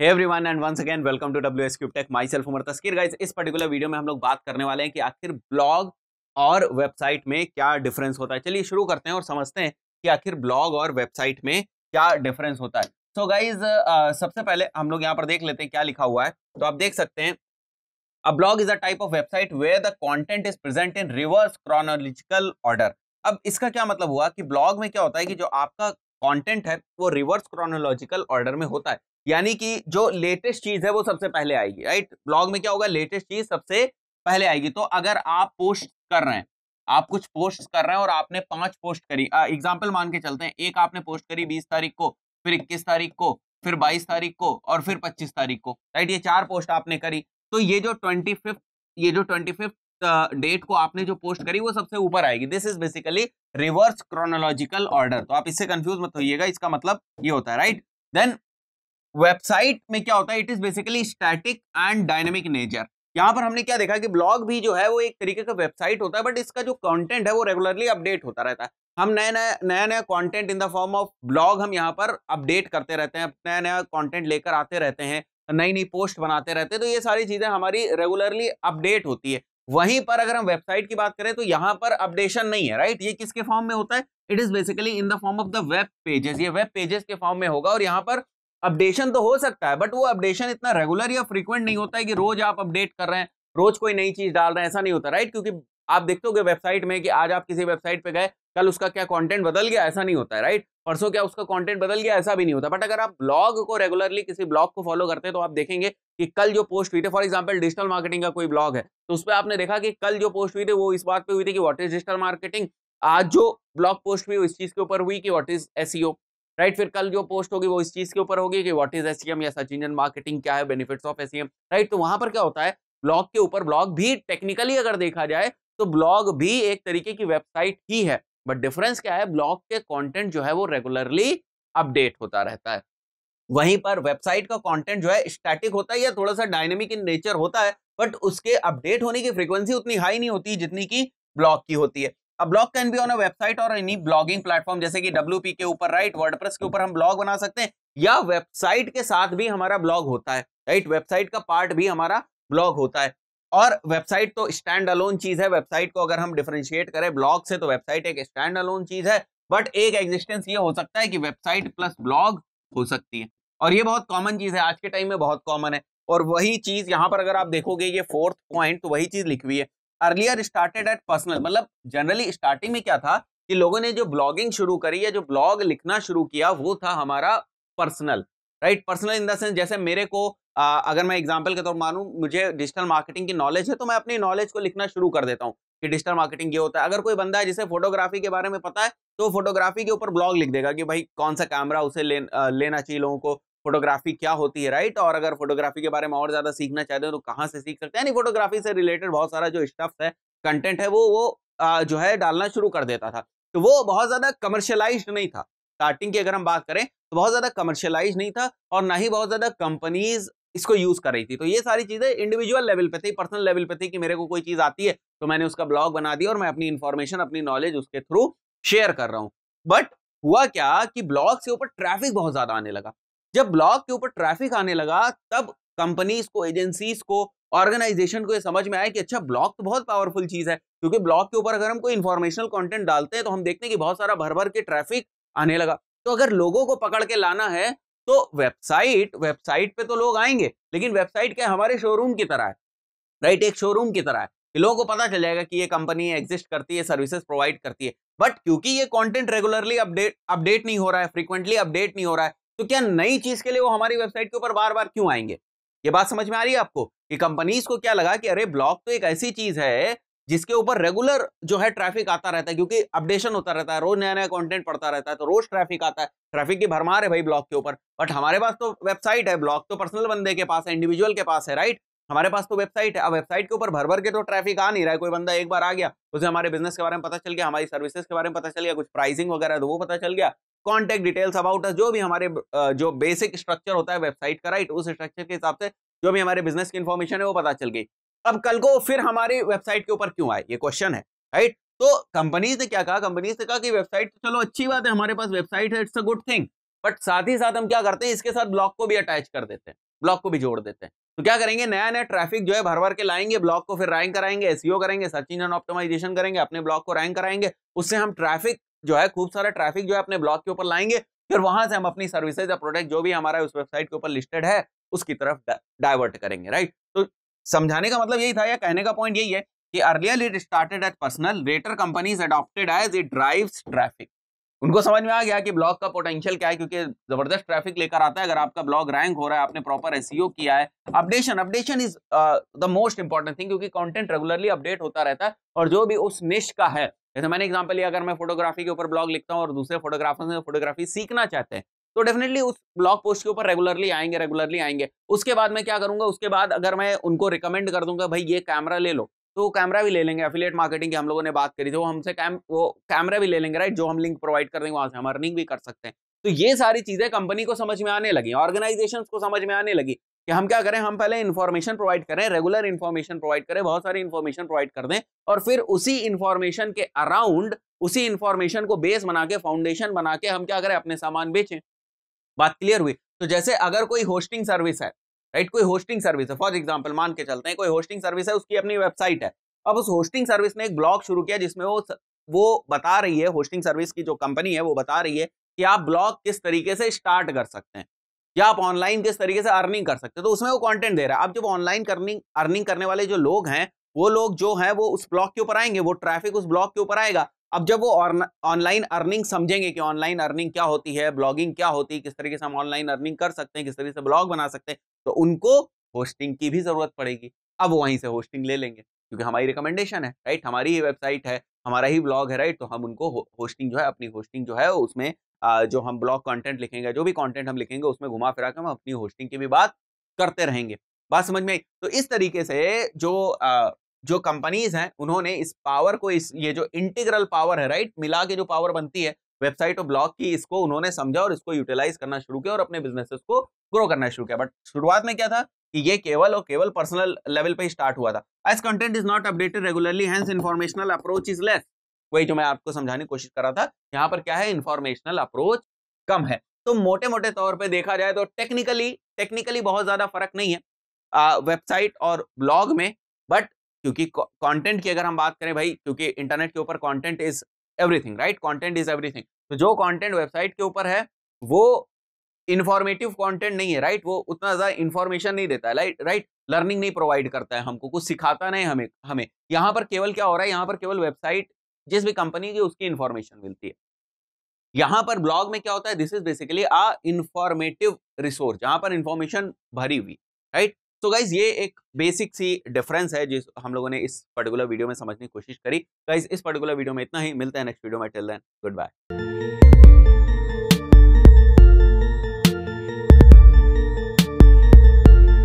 everyone and once again welcome to W S cube tech myself Umar Taskar guys इस particular video में हम लोग बात करने वाले हैं कि आखिर ब्लॉग और वेबसाइट में क्या डिफरेंस होता है चलिए शुरू करते हैं और समझते हैं कि आखिर ब्लॉग और वेबसाइट में क्या डिफरेंस होता है सो so गाइज uh, सबसे पहले हम लोग यहाँ पर देख लेते हैं क्या लिखा हुआ है तो आप देख सकते हैं a blog is a type of website where the content is present in reverse chronological order अब इसका क्या मतलब हुआ कि ब्लॉग में क्या होता है कि जो आपका कॉन्टेंट है वो रिवर्स क्रोनोलॉजिकल ऑर्डर में होता है यानी कि जो लेटेस्ट चीज है वो सबसे पहले आएगी राइट ब्लॉग में क्या होगा लेटेस्ट चीज सबसे पहले आएगी तो अगर आप पोस्ट कर रहे हैं आप कुछ पोस्ट कर रहे हैं और आपने पांच पोस्ट करी एग्जाम्पल मान के चलते हैं एक आपने पोस्ट करी बीस तारीख को फिर इक्कीस तारीख को फिर बाईस तारीख को और फिर पच्चीस तारीख को राइट ये चार पोस्ट आपने करी तो ये जो ट्वेंटी ये जो ट्वेंटी डेट को आपने जो पोस्ट करी वो सबसे ऊपर आएगी this is basically reverse chronological order तो आप इससे कंफ्यूज मत होइएगा इसका मतलब ये होता है राइट देन वेबसाइट में क्या होता है it is basically static and dynamic nature यहाँ पर हमने क्या देखा कि ब्लॉग भी जो है वो एक तरीके का वेबसाइट होता है बट इसका जो कंटेंट है वो रेगुलरली अपडेट होता रहता है हम नया नया नया नया content in the form of blog हम यहाँ पर अपडेट करते रहते हैं नया नया कॉन्टेंट लेकर आते रहते हैं नई नई पोस्ट बनाते रहते हैं तो ये सारी चीज़ें हमारी रेगुलरली अपडेट होती है वहीं पर अगर हम वेबसाइट की बात करें तो यहाँ पर अपडेशन नहीं है राइट ये किसके फॉर्म में होता है it is basically in the form of the web pages ये वेब पेजेस के फॉर्म में होगा और यहाँ पर अपडेशन तो हो सकता है बट वो अपडेशन इतना रेगुलर या फ्रीक्वेंट नहीं होता है कि रोज आप अपडेट कर रहे हैं रोज कोई नई चीज डाल रहे हैं ऐसा नहीं होता राइट क्योंकि आप देखते हो वेबसाइट में कि आज आप किसी वेबसाइट पे गए कल उसका क्या कंटेंट बदल गया ऐसा नहीं होता है राइट परसों क्या उसका कंटेंट बदल गया ऐसा भी नहीं होता बट अगर आप ब्लॉग को रेगुलरली किसी ब्लॉग को फॉलो करते हैं तो आप देखेंगे कि कल जो पोस्ट हुई थी फॉर एग्जाम्पल डिजिटल मार्केटिंग का कोई ब्लॉग है तो उस पर आपने देखा कि कल जो पोस्ट हुई थी वो इस बात पर हुई थी कि वॉट इज डिजिटल मार्केटिंग आज जो ब्लॉग पोस्ट हुई इस चीज के ऊपर हुई कि वॉट इज एस राइट फिर कल जो पोस्ट होगी वो इस चीज के ऊपर होगी कि व्हाट इज एस या सर्च इंजन मार्केटिंग क्या है बेनिफिट्स ऑफ एस राइट तो वहां पर क्या होता है ब्लॉग के ऊपर ब्लॉग भी टेक्निकली अगर देखा जाए तो ब्लॉग भी एक तरीके की वेबसाइट ही है बट डिफरेंस क्या है ब्लॉग के कॉन्टेंट जो है वो रेगुलरली अपडेट होता रहता है वहीं पर वेबसाइट का कंटेंट जो है स्टैटिक होता है या थोड़ा सा डायनेमिक इन नेचर होता है बट उसके अपडेट होने की फ्रीक्वेंसी उतनी हाई नहीं होती जितनी की ब्लॉग की होती है a blog can be on a website और एनी ब्लॉगिंग प्लेटफॉर्म जैसे कि डब्ल्यू के ऊपर राइट वर्डप्रेस के ऊपर हम ब्लॉग बना सकते हैं या वेबसाइट के साथ भी हमारा ब्लॉग होता है राइट वेबसाइट का पार्ट भी हमारा ब्लॉग होता है और वेबसाइट तो स्टैंड अलोन चीज है वेबसाइट को अगर हम डिफ्रेंशिएट करें ब्लॉग से तो वेबसाइट एक स्टैंड अलोन चीज है बट एक एग्जिस्टेंस ये हो सकता है कि वेबसाइट प्लस ब्लॉग हो सकती है और ये बहुत कॉमन चीज है आज के टाइम में बहुत कॉमन है और वही चीज यहाँ पर अगर आप देखोगे ये फोर्थ पॉइंट तो वही चीज लिखी हुई है अर्लियर स्टार्टेड एट पर्सनल मतलब जनरली स्टार्टिंग में क्या था कि लोगों ने जो ब्लॉगिंग शुरू करी या जो ब्लॉग लिखना शुरू किया वो था हमारा personal right personal in the sense जैसे मेरे को आ, अगर मैं एग्जाम्पल के तौर तो मानूं मुझे डिजिटल मार्केटिंग की नॉलेज है तो मैं अपनी नॉलेज को लिखना शुरू कर देता हूँ कि डिजिटल मार्केटिंग ये होता है अगर कोई बंदा है जिसे फोटोग्राफी के बारे में पता है तो फोटोग्राफी के ऊपर ब्लॉग लिख देगा कि भाई कौन सा कैमरा उसे ले, लेना चाहिए लोगों को फोटोग्राफी क्या होती है राइट और अगर फोटोग्राफी के बारे में और ज्यादा सीखना चाहते हो तो कहाँ से सीख सकते हैं यानी फोटोग्राफी से रिलेटेड बहुत सारा जो स्टफ है कंटेंट है वो वो जो है डालना शुरू कर देता था तो वो बहुत ज्यादा कमर्शलाइज नहीं था स्टार्टिंग की अगर हम बात करें तो बहुत ज्यादा कमर्शलाइज नहीं था और ना ही बहुत ज्यादा कंपनीज इसको यूज कर रही थी तो ये सारी चीजें इंडिविजुअल लेवल पे थी पर्सनल लेवल पे थी कि मेरे को कोई चीज आती है तो मैंने उसका ब्लॉग बना दिया और मैं अपनी इन्फॉर्मेशन अपनी नॉलेज उसके थ्रू शेयर कर रहा हूँ बट हुआ क्या कि ब्लॉग से ऊपर ट्रैफिक बहुत ज्यादा आने लगा जब ब्लॉग के ऊपर ट्रैफिक आने लगा तब कंपनीज को एजेंसीज को ऑर्गेनाइजेशन को ये समझ में आया कि अच्छा ब्लॉग तो बहुत पावरफुल चीज है क्योंकि ब्लॉग के ऊपर अगर हम कोई इन्फॉर्मेशनल कंटेंट डालते हैं तो हम देखते हैं कि बहुत सारा भर भर के ट्रैफिक आने लगा तो अगर लोगों को पकड़ के लाना है तो वेबसाइट वेबसाइट पे तो लोग आएंगे लेकिन वेबसाइट क्या हमारे शोरूम की तरह है राइट एक शोरूम की तरह है कि लोगों को पता चल जाएगा कि ये कंपनी एग्जिस्ट करती है सर्विसेज प्रोवाइड करती है बट क्योंकि ये कंटेंट रेगुलरली अपडेट अपडेट नहीं हो रहा है फ्रीक्वेंटली अपडेट नहीं हो रहा है तो क्या नई चीज के लिए वो हमारी वेबसाइट के ऊपर बार बार क्यों आएंगे ये बात समझ में आ रही है आपको कि कंपनीज को क्या लगा कि अरे ब्लॉग तो एक ऐसी चीज है जिसके ऊपर रेगुलर जो है ट्रैफिक आता रहता है क्योंकि अपडेशन होता रहता है रोज नया नया कंटेंट पड़ता रहता है तो रोज ट्रैफिक आता है ट्रैफिक की भरमार है भाई ब्लॉग के ऊपर बट हमारे पास तो वेबसाइट है ब्लॉग तो पर्सनल बंदे के पास है इंडिविजुअल के पास है राइट हमारे पास तो वेबसाइट है अब वेबसाइट के ऊपर भर भर के तो ट्रैफिक आ नहीं रहा है कोई बंदा एक बार आ गया उसे हमारे बिजनेस के बारे में पता चल गया हमारी सर्विसेज के बारे में पता चल गया कुछ प्राइसिंग वगैरह तो वो पता चल गया कॉन्टैक्ट डिटेल्स अबाउट अस जो भी हमारे जो बेसिक स्ट्रक्चर होता है वेबसाइट का राइट उस स्ट्रक्चर के हिसाब से जो भी हमारे बिजनेस की इन्फॉर्मेशन है वो पता चल गई अब कल को फिर हमारी वेबसाइट के ऊपर क्यों आए ये क्वेश्चन है राइट तो कंपनीज ने क्या कहा कंपनीज ने कहा कि वेबसाइट तो चलो अच्छी बात है हमारे पास वेबसाइट है it's a good thing but साथ ही साथ हम क्या करते हैं इसके साथ ब्लॉग को भी अटैच कर देते हैं ब्लॉग को भी जोड़ देते हैं तो क्या करेंगे नया नया ट्रैफिक जो है भर भर के लाएंगे ब्लॉग को फिर रैंक कराएंगे एसईओ e करेंगे सर्च इंजन ऑप्टिमाइजेशन करेंगे अपने ब्लॉग को रैंक कराएंगे उससे हम ट्रैफिक जो है खूब सारा ट्रैफिक जो है अपने ब्लॉग के ऊपर लाएंगे फिर वहां से हम अपनी सर्विसेज या प्रोडक्ट जो भी हमारा उस वेबसाइट के ऊपर लिस्टेड है उसकी तरफ डाइवर्ट करेंगे राइट तो समझाने का मतलब यही था या कहने का पॉइंट यही है कि earlier it started at personal later companies adopted as it drives traffic उनको समझ में आ गया कि ब्लॉग का पोटेंशियल क्या है क्योंकि जबरदस्त ट्रैफिक लेकर आता है अगर आपका ब्लॉग रैंक हो रहा है आपने प्रॉपर एस e किया है updation updation is the most important thing क्योंकि कंटेंट रेगुलरली अपडेट होता रहता है और जो भी उस निश का है जैसे मैंने एग्जाम्पल लिया अगर मैं फोटोग्राफी के ऊपर ब्लॉग लिखता हूँ और दूसरे फोटोग्राफर से फोटोग्राफी सीखना चाहते हैं तो डेफिनेटली उस ब्लॉग पोस्ट के ऊपर रेगुलरली आएंगे रेगुलरली आएंगे उसके बाद मैं क्या करूंगा उसके बाद अगर मैं उनको रिकमेंड कर दूंगा भाई ये कैमरा ले लो तो वो कैमरा भी ले लेंगे एफिलेट मार्केटिंग की हम लोगों ने बात करी थी तो वो हमसे कैम वो कैमरा भी ले लेंगे राइट जो हम लिंक प्रोवाइड कर देंगे वहां से हम अर्निंग भी कर सकते हैं तो ये सारी चीजें कंपनी को समझ में आने लगी ऑर्गेनाइजेशन को समझ में आने लगी कि हम क्या करें हम पहले इन्फॉर्मेशन प्रोवाइड करें रेगुलर इन्फॉर्मेशन प्रोवाइड करें बहुत सारी इन्फॉर्मेशन प्रोवाइड कर दें और फिर उसी इन्फॉर्मेशन के अराउंड उसी इन्फॉर्मेशन को बेस बना के फाउंडेशन बना के हम क्या करें अपने सामान बेचें बात क्लियर हुई तो जैसे अगर कोई होस्टिंग सर्विस है राइट कोई होस्टिंग सर्विस है फॉर एग्जाम्पल मान के चलते हैं कोई होस्टिंग सर्विस है उसकी अपनी वेबसाइट है अब उस होस्टिंग सर्विस ने एक ब्लॉग शुरू किया जिसमें वो वो बता रही है होस्टिंग सर्विस की जो कंपनी है वो बता रही है कि आप ब्लॉग किस तरीके से स्टार्ट कर सकते हैं या आप ऑनलाइन किस तरीके से अर्निंग कर सकते हो तो उसमें वो कंटेंट दे रहा है अब जब ऑनलाइन अर्निंग अर्निंग करने वाले जो लोग हैं वो लोग जो है वो उस ब्लॉक के ऊपर आएंगे वो ट्रैफिक उस ब्लॉक के ऊपर आएगा अब जब वो ऑनलाइन अर्निंग समझेंगे कि ऑनलाइन अर्निंग क्या होती है ब्लॉगिंग क्या होती है किस तरीके से हम ऑनलाइन अर्निंग कर सकते हैं किस तरीके से ब्लॉग बना सकते हैं तो उनको होस्टिंग की भी जरूरत पड़ेगी अब वहीं से होस्टिंग ले लेंगे क्योंकि हमारी रिकमेंडेशन है राइट हमारी ही वेबसाइट है हमारा ही ब्लॉग है राइट तो हम उनको होस्टिंग जो है अपनी होस्टिंग जो है उसमें जो हम ब्लॉग कंटेंट लिखेंगे जो भी कंटेंट हम लिखेंगे उसमें घुमा फिरा कर हम अपनी होस्टिंग की भी बात करते रहेंगे बात समझ में आई तो इस तरीके से जो जो कंपनीज हैं उन्होंने इस पावर को इस ये जो इंटीग्रल पावर है राइट मिला के जो पावर बनती है वेबसाइट और ब्लॉग की इसको उन्होंने समझा और इसको यूटिलाइज करना शुरू किया और अपने बिजनेसेस को ग्रो करना शुरू किया बट शुरुआत में क्या था कि ये केवल और केवल पर्सनल लेवल पे ही स्टार्ट हुआ था as content is not updated regularly hence informational approach is less वही जो मैं आपको समझाने की कोशिश कर रहा था यहाँ पर क्या है इंफॉर्मेशनल अप्रोच कम है तो मोटे मोटे तौर पे देखा जाए तो टेक्निकली टेक्निकली बहुत ज्यादा फर्क नहीं है वेबसाइट और ब्लॉग में बट क्योंकि कंटेंट की अगर हम बात करें भाई क्योंकि इंटरनेट के ऊपर content is everything right content is everything तो जो कंटेंट वेबसाइट के ऊपर है वो इन्फॉर्मेटिव कंटेंट नहीं है राइट वो उतना ज़्यादा इन्फॉर्मेशन नहीं देता है राइट लर्निंग नहीं प्रोवाइड करता है हमको कुछ सिखाता नहीं हमें हमें यहाँ पर केवल क्या हो रहा है यहाँ पर केवल वेबसाइट जिस भी कंपनी की उसकी इंफॉर्मेशन मिलती है यहां पर ब्लॉग में क्या होता है this is basically a informative resource जहां पर इंफॉर्मेशन भरी हुई राइट सो गाइज ये एक बेसिक सी डिफरेंस है जिस हम लोगों ने इस पर्टिकुलर वीडियो में समझने की कोशिश करी गाइज इस पर्टिकुलर वीडियो में इतना ही मिलता है नेक्स्ट वीडियो में टिल देन गुड बाय